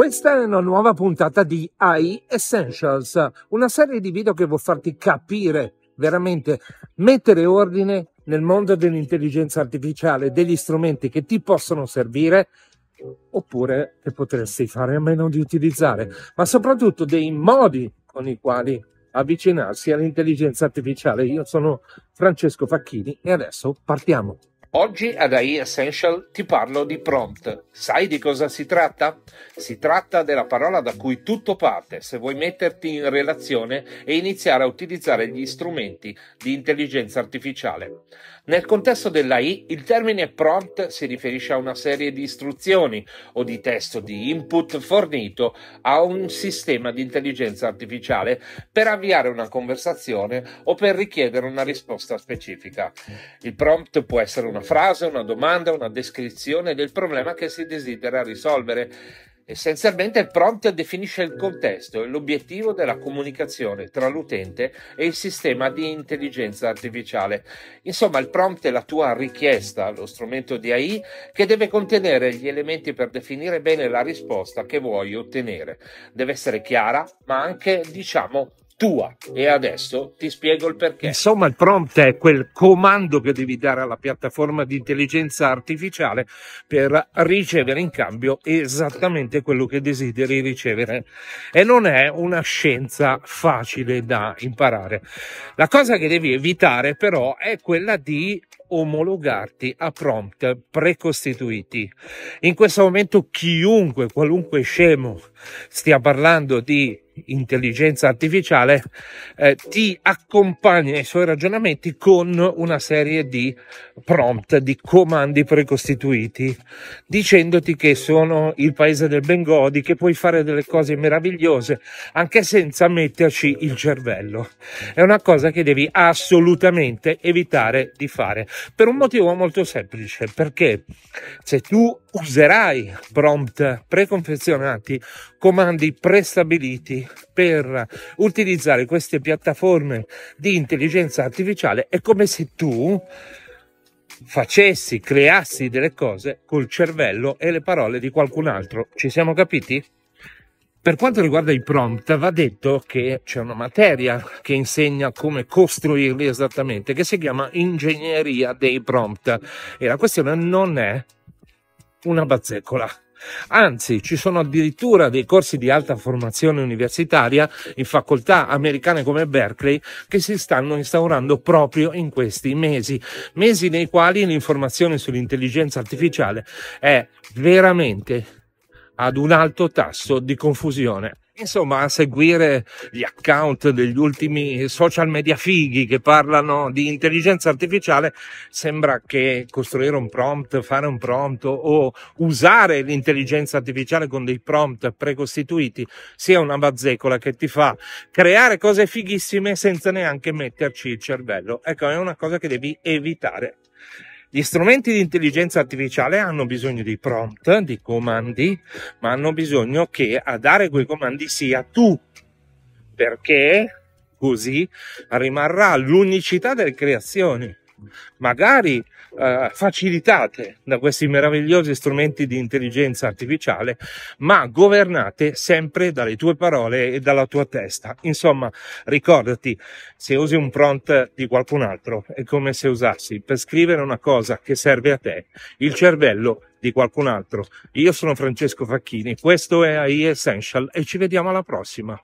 Questa è una nuova puntata di AI Essentials, una serie di video che vuol farti capire veramente, mettere ordine nel mondo dell'intelligenza artificiale, degli strumenti che ti possono servire oppure che potresti fare a meno di utilizzare, ma soprattutto dei modi con i quali avvicinarsi all'intelligenza artificiale. Io sono Francesco Facchini e adesso partiamo. Oggi ad AI Essential ti parlo di prompt. Sai di cosa si tratta? Si tratta della parola da cui tutto parte se vuoi metterti in relazione e iniziare a utilizzare gli strumenti di intelligenza artificiale. Nel contesto dell'AI, il termine prompt si riferisce a una serie di istruzioni o di testo di input fornito a un sistema di intelligenza artificiale per avviare una conversazione o per richiedere una risposta specifica. Il prompt può essere una una frase, una domanda, una descrizione del problema che si desidera risolvere. Essenzialmente il prompt definisce il contesto e l'obiettivo della comunicazione tra l'utente e il sistema di intelligenza artificiale. Insomma, il prompt è la tua richiesta, allo strumento di AI, che deve contenere gli elementi per definire bene la risposta che vuoi ottenere. Deve essere chiara, ma anche, diciamo, tua. E adesso ti spiego il perché. Insomma, il prompt è quel comando che devi dare alla piattaforma di intelligenza artificiale per ricevere in cambio esattamente quello che desideri ricevere. E non è una scienza facile da imparare. La cosa che devi evitare, però, è quella di omologarti a prompt precostituiti. In questo momento chiunque, qualunque scemo stia parlando di intelligenza artificiale eh, ti accompagna nei suoi ragionamenti con una serie di prompt, di comandi precostituiti, dicendoti che sono il paese del Bengodi, che puoi fare delle cose meravigliose anche senza metterci il cervello. È una cosa che devi assolutamente evitare di fare. Per un motivo molto semplice, perché se tu userai prompt preconfezionati, comandi prestabiliti per utilizzare queste piattaforme di intelligenza artificiale, è come se tu facessi, creassi delle cose col cervello e le parole di qualcun altro. Ci siamo capiti? Per quanto riguarda i prompt, va detto che c'è una materia che insegna come costruirli esattamente, che si chiama ingegneria dei prompt. E la questione non è una bazzecola. Anzi, ci sono addirittura dei corsi di alta formazione universitaria in facoltà americane come Berkeley che si stanno instaurando proprio in questi mesi, mesi nei quali l'informazione sull'intelligenza artificiale è veramente ad un alto tasso di confusione. Insomma, a seguire gli account degli ultimi social media fighi che parlano di intelligenza artificiale, sembra che costruire un prompt, fare un prompt o usare l'intelligenza artificiale con dei prompt precostituiti sia una bazzecola che ti fa creare cose fighissime senza neanche metterci il cervello. Ecco, è una cosa che devi evitare gli strumenti di intelligenza artificiale hanno bisogno di prompt, di comandi, ma hanno bisogno che a dare quei comandi sia tu, perché così rimarrà l'unicità delle creazioni magari eh, facilitate da questi meravigliosi strumenti di intelligenza artificiale, ma governate sempre dalle tue parole e dalla tua testa. Insomma, ricordati, se usi un prompt di qualcun altro è come se usassi per scrivere una cosa che serve a te il cervello di qualcun altro. Io sono Francesco Facchini, questo è AI Essential e ci vediamo alla prossima.